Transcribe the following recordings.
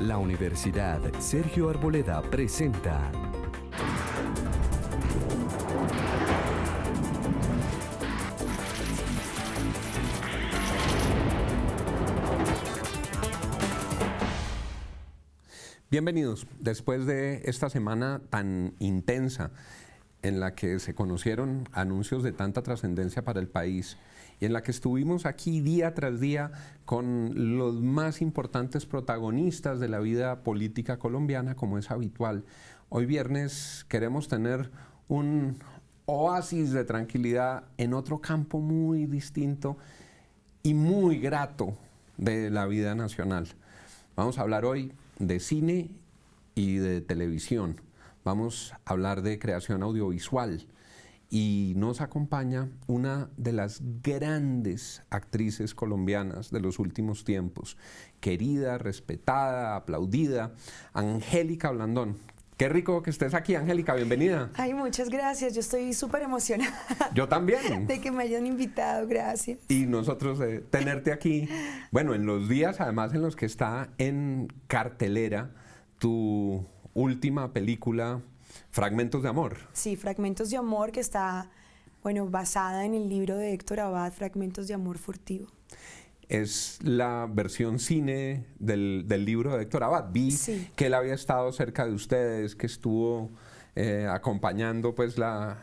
La Universidad Sergio Arboleda presenta Bienvenidos. Después de esta semana tan intensa en la que se conocieron anuncios de tanta trascendencia para el país y en la que estuvimos aquí día tras día con los más importantes protagonistas de la vida política colombiana, como es habitual. Hoy viernes queremos tener un oasis de tranquilidad en otro campo muy distinto y muy grato de la vida nacional. Vamos a hablar hoy de cine y de televisión vamos a hablar de creación audiovisual. Y nos acompaña una de las grandes actrices colombianas de los últimos tiempos, querida, respetada, aplaudida, Angélica Blandón. Qué rico que estés aquí, Angélica, bienvenida. Ay, muchas gracias, yo estoy súper emocionada. Yo también. De que me hayan invitado, gracias. Y nosotros de eh, tenerte aquí, bueno, en los días además en los que está en cartelera tu última película, Fragmentos de Amor. Sí, Fragmentos de Amor, que está, bueno, basada en el libro de Héctor Abad, Fragmentos de Amor Furtivo. Es la versión cine del, libro de Héctor Abad. Vi que él había estado cerca de ustedes, que estuvo eh, acompañando pues la,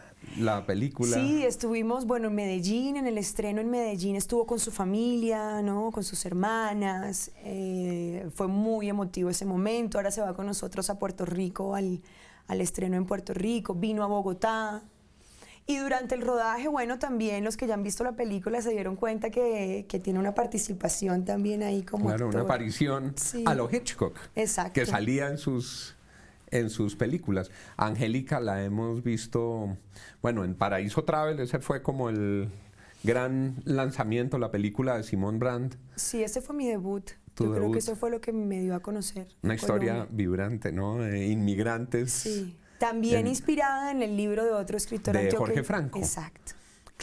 película. Sí, estuvimos, bueno, en Medellín, en el estreno en Medellín, estuvo con su familia, ¿no? Con sus hermanas. Eh, fue muy emotivo ese momento. Ahora se va con nosotros a Puerto Rico, al, estreno en Puerto Rico. Vino a Bogotá. Y durante el rodaje, bueno, también los que ya han visto la película se dieron cuenta que, tiene una participación también ahí como. Claro, una aparición a lo Hitchcock. Exacto. Que salía en sus en sus películas. Angélica la hemos visto, bueno, en Paraíso Travel, ese fue como el gran lanzamiento, la película de Simón Brandt. Sí, ese fue mi debut. Yo creo que eso fue lo que me dio a conocer. Una historia vibrante, ¿no? inmigrantes. Sí. También inspirada en el libro de otro escritor. De Jorge Franco. Exacto.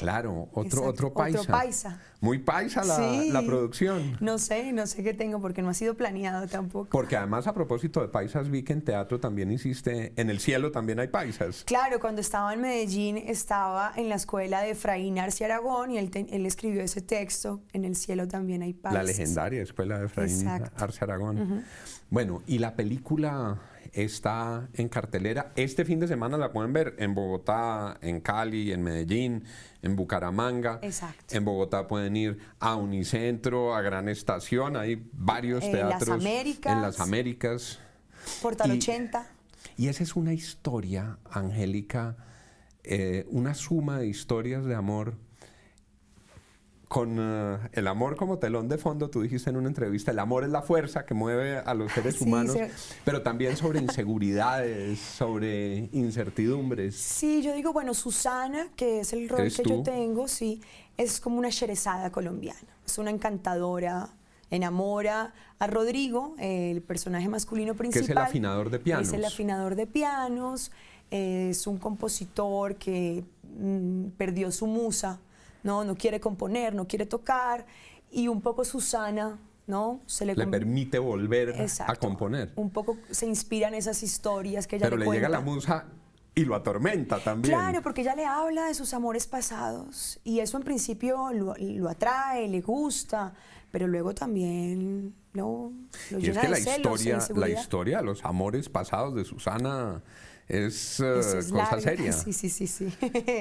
Claro, otro, otro paisa. Muy paisa la, producción. No sé, no sé qué tengo porque no ha sido planeado tampoco. Porque además a propósito de paisas vi que en teatro también hiciste, en el cielo también hay paisas. Claro, cuando estaba en Medellín estaba en la escuela de Efraín Arce Aragón y él, escribió ese texto, en el cielo también hay paisas. La legendaria escuela de Efraín Arce Aragón. Bueno, y la película está en cartelera. Este fin de semana la pueden ver en Bogotá, en Cali, en Medellín, en Bucaramanga. Exacto. En Bogotá pueden ir a Unicentro, a Gran Estación, hay varios teatros. En las Américas. En las Américas. Portal y, 80. Y esa es una historia, Angélica, eh, una suma de historias de amor con eh, el amor como telón de fondo, tú dijiste en una entrevista, el amor es la fuerza que mueve a los seres humanos, pero también sobre inseguridades, sobre incertidumbres. Sí, yo digo, bueno, Susana, que es el rol que yo tengo, sí, es como una cherezada colombiana, es una encantadora, enamora a Rodrigo, el personaje masculino principal. Que es el afinador de pianos. Es el afinador de pianos, es un compositor que mm, perdió su musa ¿no? No quiere componer, no quiere tocar. Y un poco Susana, ¿no? Se le, permite volver a componer. Un poco se inspira en esas historias que ella Pero le, llega la musa y lo atormenta también. Claro, porque ella le habla de sus amores pasados y eso en principio lo, atrae, le gusta, pero luego también lo, y es que la e historia, la historia los amores pasados de Susana eh, es, cosa seria. Sí, sí, sí,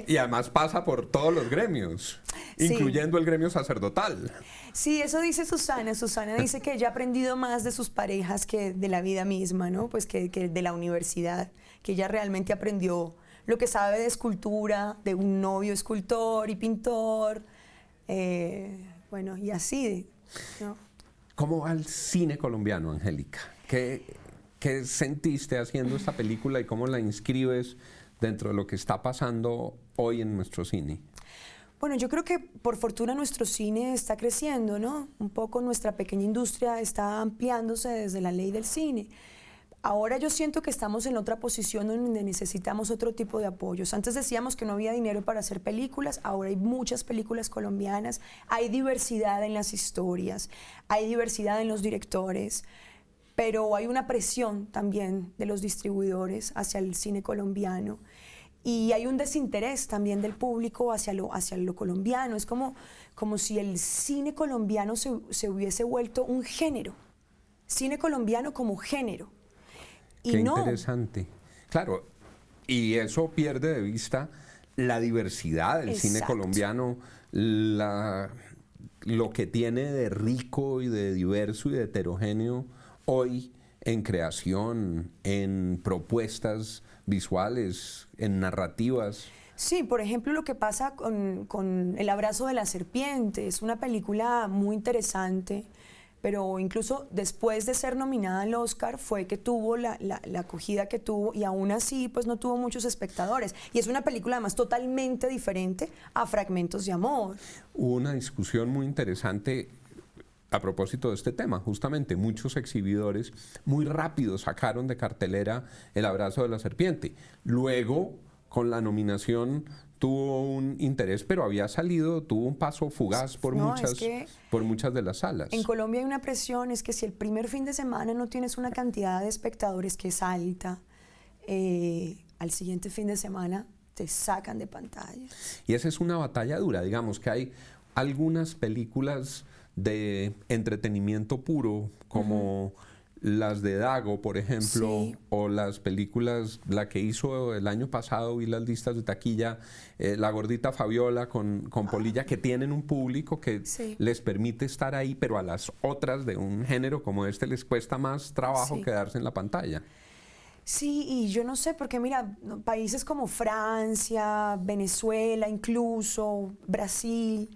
y además pasa por todos los gremios, incluyendo el gremio sacerdotal. Sí, eso dice Susana. Susana dice que ella ha aprendido más de sus parejas que de la vida misma, ¿no? Pues que, de la universidad, que ella realmente aprendió lo que sabe de escultura, de un novio escultor y pintor, eh, bueno, y así. ¿Cómo va el cine colombiano, Angélica? ¿Qué, ¿Qué sentiste haciendo esta película y cómo la inscribes dentro de lo que está pasando hoy en nuestro cine? Bueno, yo creo que por fortuna nuestro cine está creciendo, ¿no? Un poco nuestra pequeña industria está ampliándose desde la ley del cine. Ahora yo siento que estamos en otra posición donde necesitamos otro tipo de apoyos. Antes decíamos que no había dinero para hacer películas, ahora hay muchas películas colombianas, hay diversidad en las historias, hay diversidad en los directores pero hay una presión también de los distribuidores hacia el cine colombiano y hay un desinterés también del público hacia lo, hacia lo colombiano. Es como, si el cine colombiano se, hubiese vuelto un género, cine colombiano como género. Qué interesante. Claro, y eso pierde de vista la diversidad del cine colombiano, lo que tiene de rico y de diverso y de heterogéneo hoy en creación, en propuestas visuales, en narrativas? Sí, por ejemplo, lo que pasa con, con, El abrazo de la serpiente, es una película muy interesante, pero incluso después de ser nominada al Oscar fue que tuvo la, la, la, acogida que tuvo y aún así pues no tuvo muchos espectadores. Y es una película además totalmente diferente a Fragmentos de Amor. Hubo una discusión muy interesante a propósito de este tema, justamente muchos exhibidores muy rápido sacaron de cartelera El abrazo de la serpiente. Luego, con la nominación tuvo un interés, pero había salido, tuvo un paso fugaz por, muchas, por muchas de las salas. En Colombia hay una presión, es que si el primer fin de semana no tienes una cantidad de espectadores que es alta, eh, al siguiente fin de semana te sacan de pantalla. Y esa es una batalla dura, digamos que hay algunas películas de entretenimiento puro, como las de Dago, por ejemplo, o las películas, la que hizo el año pasado, vi las listas de taquilla, eh, La gordita Fabiola con, ah. Polilla, que tienen un público que les permite estar ahí, pero a las otras de un género como este les cuesta más trabajo quedarse en la pantalla. Sí, y yo no sé, porque mira, países como Francia, Venezuela incluso, Brasil,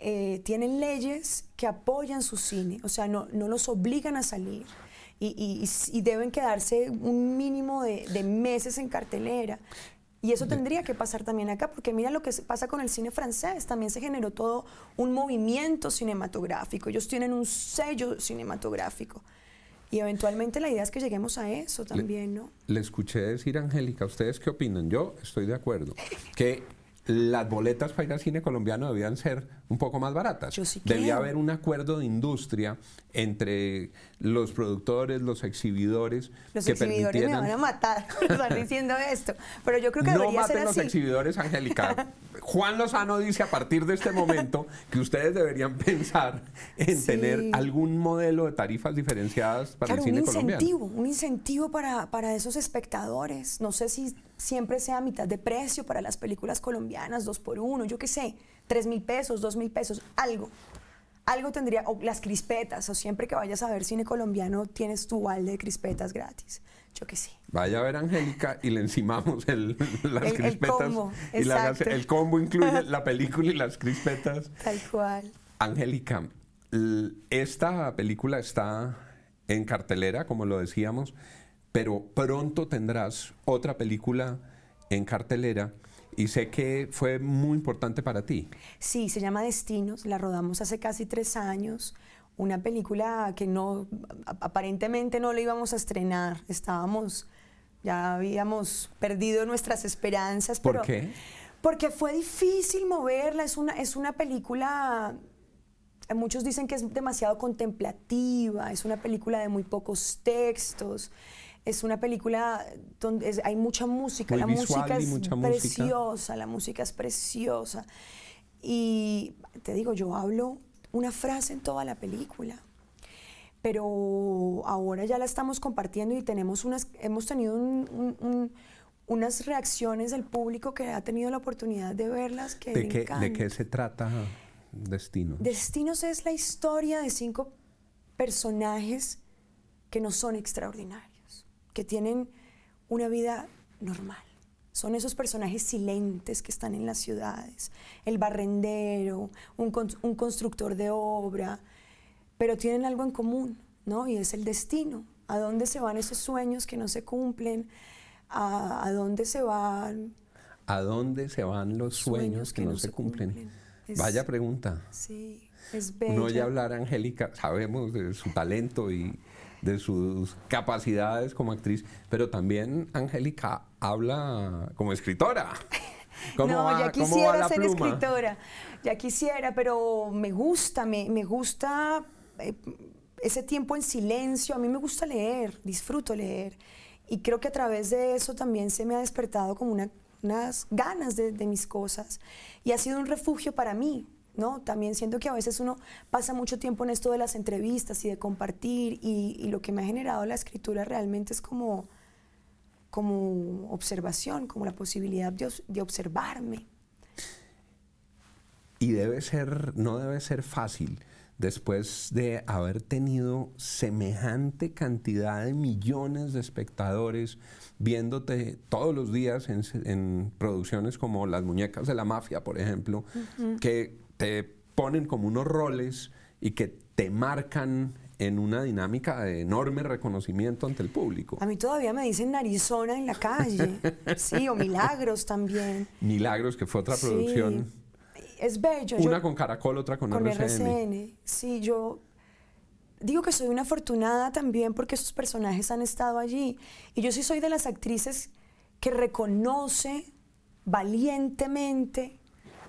eh, tienen leyes que apoyan su cine, o sea, no, no los obligan a salir y, y, deben quedarse un mínimo de, de, meses en cartelera. Y eso tendría que pasar también acá, porque mira lo que pasa con el cine francés, también se generó todo un movimiento cinematográfico, ellos tienen un sello cinematográfico. Y eventualmente la idea es que lleguemos a eso también, ¿no? Le, le escuché decir, Angélica, ¿ustedes qué opinan? Yo estoy de acuerdo que las boletas para ir al cine colombiano debían ser un poco más baratas. Yo Debía haber un acuerdo de industria entre los productores, los exhibidores. Los exhibidores me van a matar diciendo esto, pero yo creo que debería ser los así. exhibidores, Angélica. Juan Lozano dice a partir de este momento que ustedes deberían pensar en tener algún modelo de tarifas diferenciadas para el cine un incentivo, Un incentivo para, para esos espectadores. No sé si siempre sea mitad de precio para las películas colombianas, dos por uno, yo qué sé tres mil pesos, dos mil pesos, algo. Algo tendría, o las crispetas, o siempre que vayas a ver cine colombiano tienes tu balde de crispetas gratis. Yo que sí. Vaya a ver Angélica y le encimamos el, las crispetas. El combo, el combo incluye la película y las crispetas. Tal cual. Angélica, esta película está en cartelera, como lo decíamos, pero pronto tendrás otra película en cartelera y sé que fue muy importante para ti. Sí, se llama Destinos, la rodamos hace casi tres años, una película que no, aparentemente no la íbamos a estrenar, estábamos, ya habíamos perdido nuestras esperanzas. ¿Por qué? Porque fue difícil moverla, es una, es una película Muchos dicen que es demasiado contemplativa, es una película de muy pocos textos. Es una película donde hay mucha música, la música es preciosa, la música es preciosa. Y te digo, yo hablo una frase en toda la película pero ahora ya la estamos compartiendo y tenemos unas, hemos tenido unas reacciones del público que ha tenido la oportunidad de verlas. Que ¿De, qué, ¿De, qué, se trata Destinos? Destinos es la historia de cinco personajes que no son extraordinarios que tienen una vida normal. Son esos personajes silentes que están en las ciudades, el barrendero, un, constructor de obra, pero tienen algo en común, ¿no? Y es el destino. ¿A dónde se van esos sueños que no se cumplen? ¿A, dónde se van? ¿A dónde se van los sueños, que, no, se, cumplen? Vaya pregunta. Sí, es bello. No ya hablar, Angélica, sabemos de su talento y, de sus capacidades como actriz, pero también Angélica habla como escritora. ¿Cómo no, ya quisiera ser escritora, ya quisiera, pero me gusta, me, me gusta eh, ese tiempo en silencio, a mí me gusta leer, disfruto leer. Y creo que a través de eso también se me ha despertado como unas ganas de mis cosas y ha sido un refugio para mí, ¿no? También siento que a veces uno pasa mucho tiempo en esto de las entrevistas y de compartir y, lo que me ha generado la escritura realmente es como, como observación, como la posibilidad de, observarme. Y debe ser, no debe ser fácil después de haber tenido semejante cantidad de millones de espectadores viéndote todos los días en, producciones como Las Muñecas de la Mafia, por ejemplo, que te ponen como unos roles y que te marcan en una dinámica de enorme reconocimiento ante el público. A mí todavía me dicen Arizona en la calle, sí, o Milagros también. Milagros, que fue otra producción. Es bello. Una con Caracol, otra con, con RCN. Sí, yo digo que soy una afortunada también porque esos personajes han estado allí. Y yo sí soy de las actrices que reconoce valientemente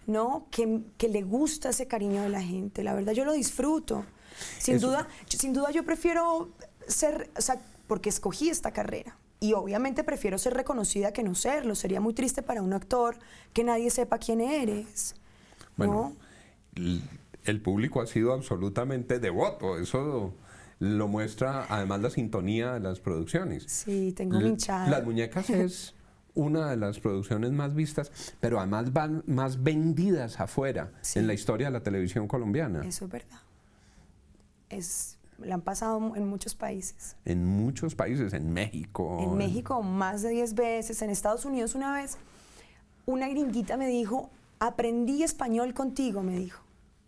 ¿no? Que, que, le gusta ese cariño de la gente. La verdad, yo lo disfruto. Sin, duda, sin duda, yo prefiero ser, o sea, porque escogí esta carrera. Y obviamente prefiero ser reconocida que no serlo. Sería muy triste para un actor que nadie sepa quién eres. Bueno, el público ha sido absolutamente devoto. Eso lo muestra además la sintonía de las producciones. Sí, tengo Las muñecas es una de las producciones más vistas, pero además van más vendidas afuera en la historia de la televisión colombiana. Eso es verdad. Es, la han pasado en muchos países. En muchos países, en México. En México más de 10 veces, en Estados Unidos una vez, una gringuita me dijo, aprendí español contigo, me dijo.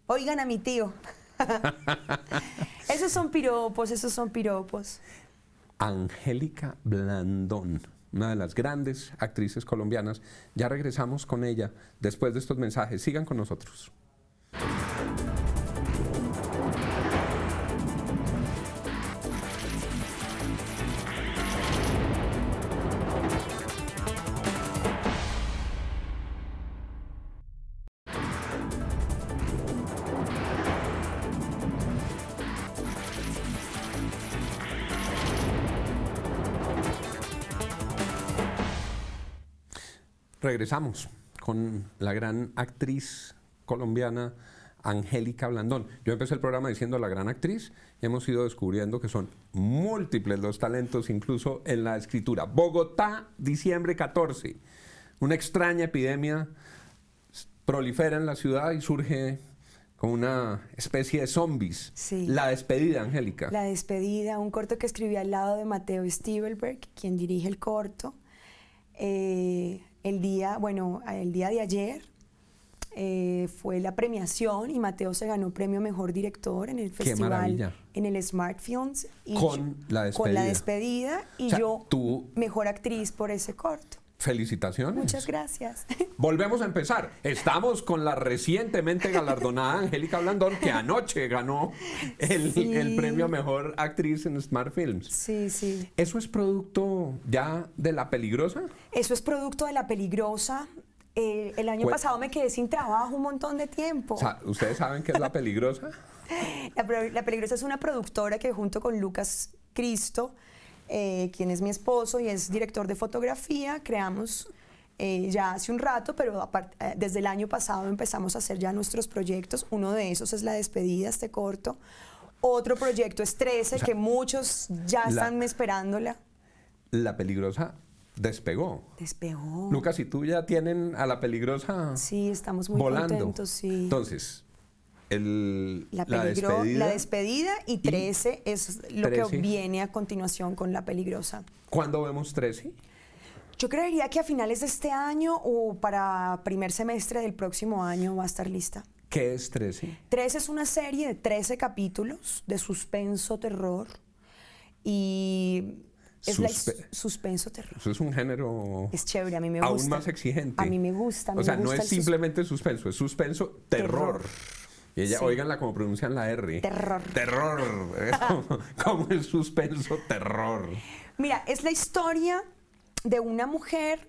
Oigan a mi tío. esos son piropos, esos son piropos. Angélica Blandón una de las grandes actrices colombianas. Ya regresamos con ella después de estos mensajes. Sigan con nosotros. Regresamos con la gran actriz colombiana Angélica Blandón. Yo empecé el programa diciendo la gran actriz y hemos ido descubriendo que son múltiples los talentos, incluso en la escritura. Bogotá, diciembre 14. Una extraña epidemia prolifera en la ciudad y surge como una especie de zombies. La despedida, Angélica. La despedida, un corto que escribí al lado de Mateo Stiebelberg, quien dirige el corto. Eh, el día, bueno, el día de ayer eh, fue la premiación y Mateo se ganó premio Mejor Director en el festival, en el Smart Films. Y con, la despedida. con la despedida. Y yo, Mejor Actriz por ese corto felicitaciones. Muchas gracias. Volvemos a empezar. Estamos con la recientemente galardonada Angélica Blandón, que anoche ganó el, premio a mejor actriz en Smart Films. Sí, sí. ¿Eso es producto ya de La Peligrosa? Eso es producto de La Peligrosa. Eh, el año pasado me quedé sin trabajo un montón de tiempo. ¿Ustedes saben qué es La Peligrosa? la Peligrosa es una productora que junto con Lucas Cristo eh, quien es mi esposo y es director de fotografía. Creamos eh, ya hace un rato, pero eh, desde el año pasado empezamos a hacer ya nuestros proyectos. Uno de esos es la despedida, este corto. Otro proyecto es 13, que muchos ya están esperándola. La peligrosa despegó. Despegó. Lucas y tú ya tienen a la peligrosa. Sí, estamos muy volando. contentos, sí. Entonces, el, la, la, despedida, y 13 es lo que viene a continuación con La Peligrosa. ¿Cuándo vemos 13? Yo creería que a finales de este año o para primer semestre del próximo año va a estar lista. ¿Qué es 13? 13 es una serie de 13 capítulos de suspenso, terror y es la suspenso terror. Eso es un género. Es chévere, a mí me gusta. Aún más exigente. A mí me gusta. o sea, no es simplemente suspenso, es suspenso terror. Y ella, oiganla como pronuncian la R. Terror. Terror. como, el suspenso, terror. Mira, es la historia de una mujer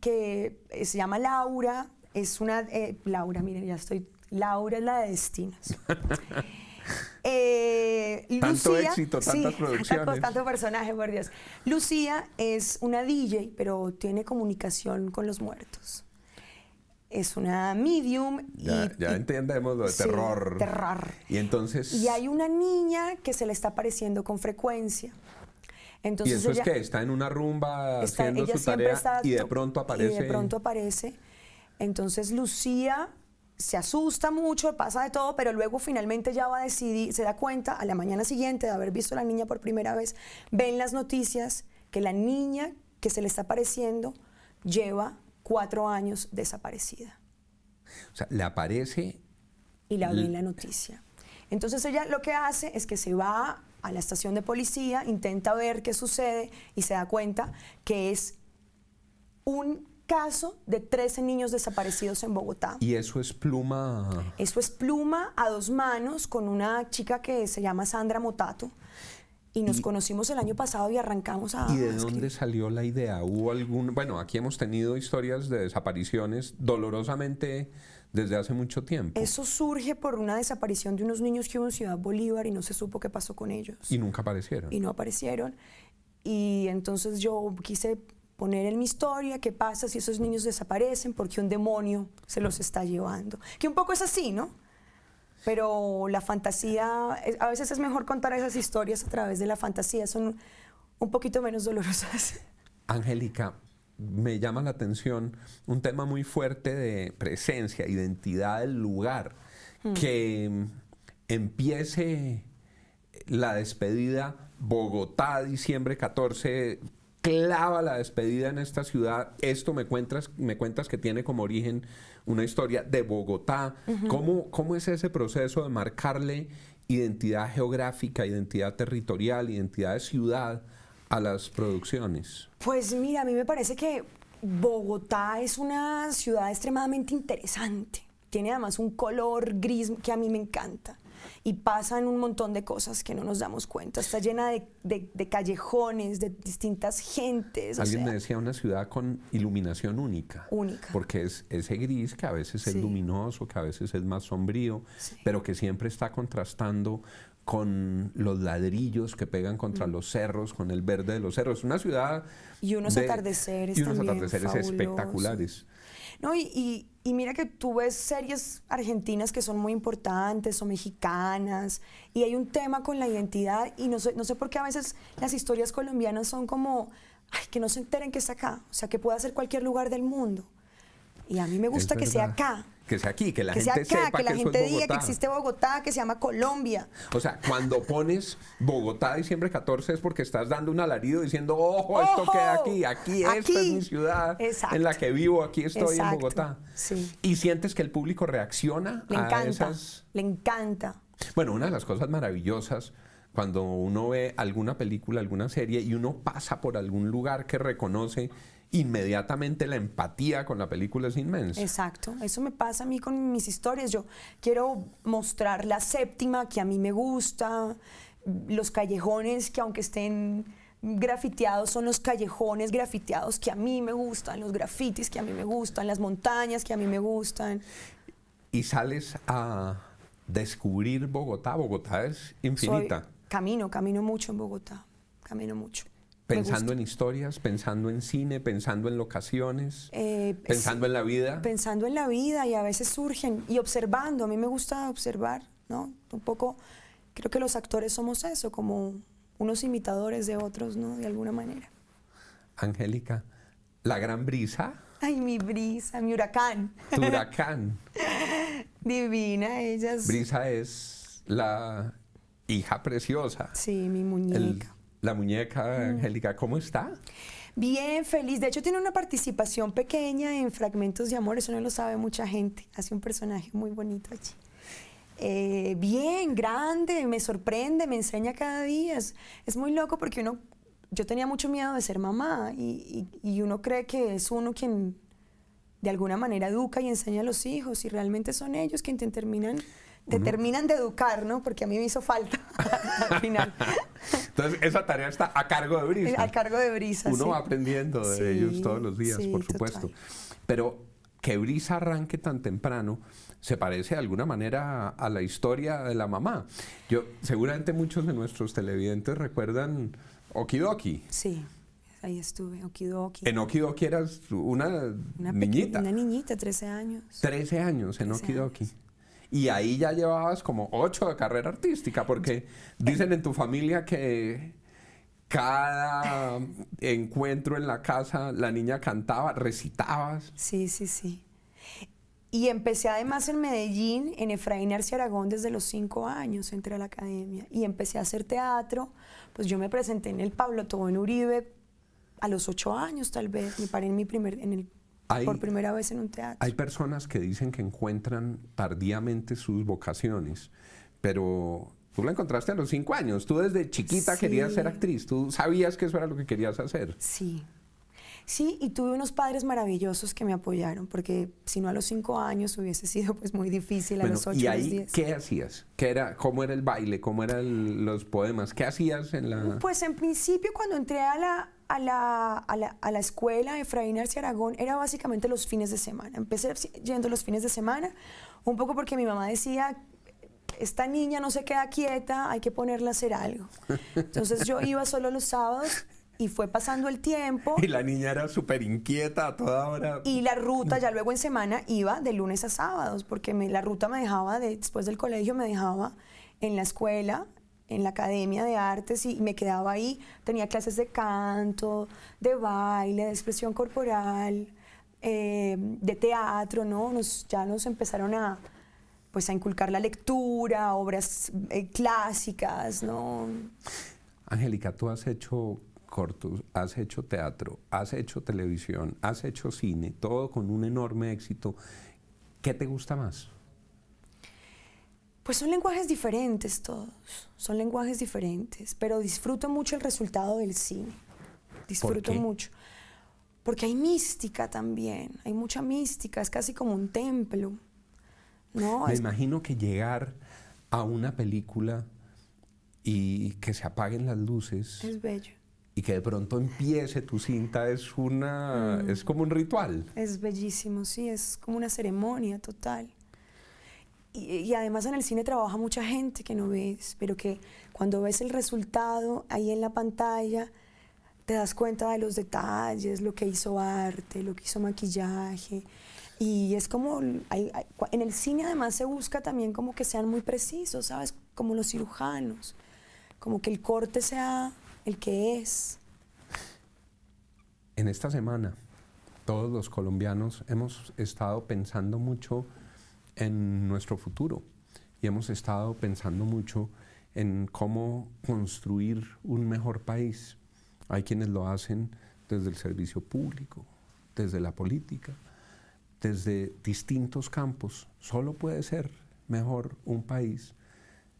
que eh, se llama Laura. Es una. Eh, Laura, miren, ya estoy. Laura es la de Destinos. Eh, tanto éxito, tantas producciones. Tanto, tanto personaje, por Dios. Lucía es una DJ, pero tiene comunicación con los muertos es una medium. Ya, y, entendemos lo de terror. Y entonces. Y hay una niña que se le está apareciendo con frecuencia. Entonces, y eso es que está en una rumba haciendo su tarea y de pronto aparece. Y de pronto aparece. Entonces Lucía se asusta mucho, pasa de todo, pero luego finalmente ya va a decidir, se da cuenta a la mañana siguiente de haber visto a la niña por primera vez, ven las noticias que la niña que se le está apareciendo lleva cuatro años desaparecida. O sea, le aparece... Y la vi en la noticia. Entonces ella lo que hace es que se va a la estación de policía, intenta ver qué sucede y se da cuenta que es un caso de 13 niños desaparecidos en Bogotá. ¿Y eso es pluma? Eso es pluma a dos manos con una chica que se llama Sandra Motato, y nos conocimos el año pasado y arrancamos a... ¿Y de dónde salió la idea? ¿Hubo algún...? Bueno, aquí hemos tenido historias de desapariciones dolorosamente desde hace mucho tiempo. Eso surge por una desaparición de unos niños que hubo en Ciudad Bolívar y no se supo qué pasó con ellos. Y nunca aparecieron. Y no aparecieron. Y entonces yo quise poner en mi historia qué pasa si esos niños desaparecen porque un demonio se los está llevando. Que un poco es así, ¿no? Pero la fantasía, a veces es mejor contar esas historias a través de la fantasía, son un poquito menos dolorosas. Angélica, me llama la atención un tema muy fuerte de presencia, identidad del lugar, hmm. que empiece la despedida Bogotá, diciembre 14, clava la despedida en esta ciudad. Esto me cuentas, me cuentas que tiene como origen una historia de Bogotá. ¿Cómo, ¿Cómo es ese proceso de marcarle identidad geográfica, identidad territorial, identidad de ciudad a las producciones? Pues mira, a mí me parece que Bogotá es una ciudad extremadamente interesante. Tiene además un color gris que a mí me encanta y pasan un montón de cosas que no nos damos cuenta. Está llena de, callejones, de distintas gentes. Alguien me decía una ciudad con iluminación única. Única. Porque es ese gris que a veces es luminoso, que a veces es más sombrío, pero que siempre está contrastando con los ladrillos que pegan contra mm. los cerros, con el verde de los cerros. Una ciudad... Y unos atardeceres. Y unos atardeceres espectaculares. No, y, y, mira que tú ves series argentinas que son muy importantes o mexicanas, y hay un tema con la identidad, y no sé, no sé por qué a veces las historias colombianas son como, ay, que no se enteren que está acá, o sea, que puede ser cualquier lugar del mundo. Y a mí me gusta que sea acá que sea aquí, que la gente sea acá, que la gente diga que existe Bogotá, que se llama Colombia. O sea, cuando pones Bogotá diciembre 14 es porque estás dando un alarido diciendo, ojo, esto queda aquí, aquí, esta es mi ciudad en la que vivo, aquí estoy en Bogotá. Y sientes que el público reacciona le encanta, Le encanta. Bueno, una de las cosas maravillosas cuando uno ve alguna película, alguna serie y uno pasa por algún lugar que reconoce inmediatamente la empatía con la película es inmensa. Exacto, eso me pasa a mí con mis historias. Yo quiero mostrar la séptima que a mí me gusta, los callejones que aunque estén grafiteados son los callejones grafiteados que a mí me gustan, los grafitis que a mí me gustan, las montañas que a mí me gustan. Y sales a descubrir Bogotá. Bogotá es infinita. camino, camino mucho en Bogotá, camino mucho. Pensando en historias, pensando en cine, pensando en locaciones, eh, pensando en la vida. Pensando en la vida y a veces surgen y observando. A mí me gusta observar, ¿no? Un poco, creo que los actores somos eso, como unos imitadores de otros, ¿no? De alguna manera. Angélica, la gran brisa. Ay, mi brisa, mi huracán. Tu huracán. Divina, ella es. Brisa es la hija preciosa. Sí, mi muñeca la muñeca, mm. Angélica, ¿cómo está? Bien, feliz. De hecho, tiene una participación pequeña en Fragmentos de Amor, eso no lo sabe mucha gente. Hace un personaje muy bonito allí. Eh, bien, grande, me sorprende, me enseña cada día. Es, muy loco porque uno, yo tenía mucho miedo de ser mamá y, y uno cree que es uno quien de alguna manera educa y enseña a los hijos y realmente son ellos quienes terminan te terminan de educar, ¿no? Porque a mí me hizo falta al final. Entonces, esa tarea está a cargo de Brisa. A cargo de Brisa. Uno va aprendiendo de ellos todos los días, por supuesto. Pero que Brisa arranque tan temprano se parece de alguna manera a la historia de la mamá. Yo, seguramente muchos de nuestros televidentes recuerdan Okidoki. Sí ahí estuve, Okidoki. En Okidoki eras una, niñita. Una niñita, 13 años. 13 años en Okidoki y ahí ya llevabas como ocho de carrera artística, porque dicen en tu familia que cada encuentro en la casa la niña cantaba, recitabas. Sí, sí, sí. Y empecé además en Medellín, en Efraín Arce Aragón, desde los cinco años entré a la academia y empecé a hacer teatro. Pues yo me presenté en el Pablo Tobón Uribe a los ocho años tal vez, me paré en mi primer, en el hay, por primera vez en un teatro. Hay personas que dicen que encuentran tardíamente sus vocaciones, pero tú la encontraste a los cinco años. Tú desde chiquita querías ser actriz. Tú sabías que eso era lo que querías hacer. Sí. Sí, y tuve unos padres maravillosos que me apoyaron, porque si no a los cinco años hubiese sido pues muy difícil a los ocho. ¿Y los diez. qué hacías? ¿Qué era, ¿Cómo era el baile? ¿Cómo eran los poemas? ¿Qué hacías en la...? Pues en principio cuando entré a la, a la, a a la escuela Efraín Arce Aragón era básicamente los fines de semana. Empecé yendo los fines de semana, un poco porque mi mamá decía, esta niña no se queda quieta, hay que ponerla a hacer algo. Entonces yo iba solo los sábados y fue pasando el tiempo. Y la niña era súper inquieta a toda hora. Y la ruta, ya luego en semana, iba de lunes a sábados, porque la ruta me dejaba, después del colegio, me dejaba en la escuela en la Academia de Artes y me quedaba ahí. Tenía clases de canto, de baile, de expresión corporal, eh, de teatro, ¿no? Nos, ya nos empezaron a, pues, a inculcar la lectura, obras eh, clásicas, ¿no? Angélica, tú has hecho cortos, has hecho teatro, has hecho televisión, has hecho cine, todo con un enorme éxito. ¿Qué te gusta más? Pues son lenguajes diferentes todos, son lenguajes diferentes, pero disfruto mucho el resultado del cine, disfruto mucho, porque hay mística también, hay mucha mística, es casi como un templo. Me imagino que llegar a una película y que se apaguen las luces. Es bello. Y que de pronto empiece tu cinta es una mm. es como un ritual. Es bellísimo, sí, es como una ceremonia total. Y, además en el cine trabaja mucha gente que no ves, pero que cuando ves el resultado ahí en la pantalla, te das cuenta de los detalles, lo que hizo arte, lo que hizo maquillaje. Y es como, en el cine además se busca también como que sean muy precisos, ¿sabes? Como los cirujanos, como que el corte sea el que es. En esta semana, todos los colombianos hemos estado pensando mucho en nuestro futuro y hemos estado pensando mucho en cómo construir un mejor país. Hay quienes lo hacen desde el servicio público, desde la política, desde distintos campos. Solo puede ser mejor un país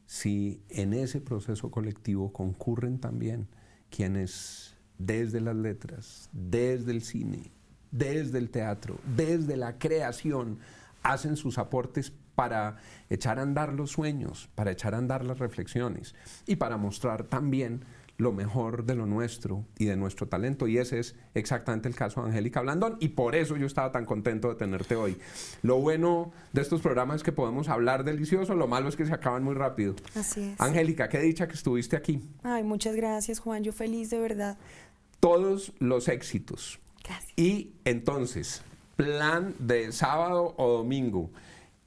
si en ese proceso colectivo concurren también quienes desde las letras, desde el cine, desde el teatro, desde la creación, hacen sus aportes para echar a andar los sueños, para echar a andar las reflexiones y para mostrar también lo mejor de lo nuestro y de nuestro talento. Y ese es exactamente el caso de Angélica Blandón. Y por eso yo estaba tan contento de tenerte hoy. Lo bueno de estos programas es que podemos hablar delicioso, lo malo es que se acaban muy rápido. Así es. Angélica, qué dicha que estuviste aquí. Ay, muchas gracias, Juan. Yo feliz de verdad. Todos los éxitos. Y entonces, plan de sábado o domingo.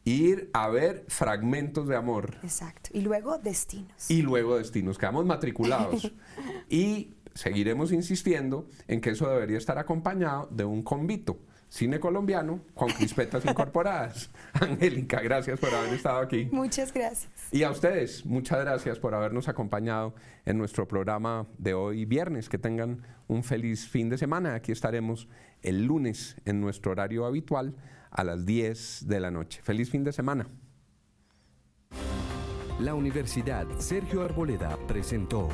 Ir a ver fragmentos de amor. Exacto. Y luego destinos. Y luego destinos. Quedamos matriculados. y seguiremos insistiendo en que eso debería estar acompañado de un convito. Cine Colombiano con Crispetas Incorporadas. Angélica, gracias por haber estado aquí. Muchas gracias. Y a ustedes, muchas gracias por habernos acompañado en nuestro programa de hoy viernes. Que tengan un feliz fin de semana. Aquí estaremos el lunes en nuestro horario habitual a las 10 de la noche. Feliz fin de semana. La Universidad Sergio Arboleda presentó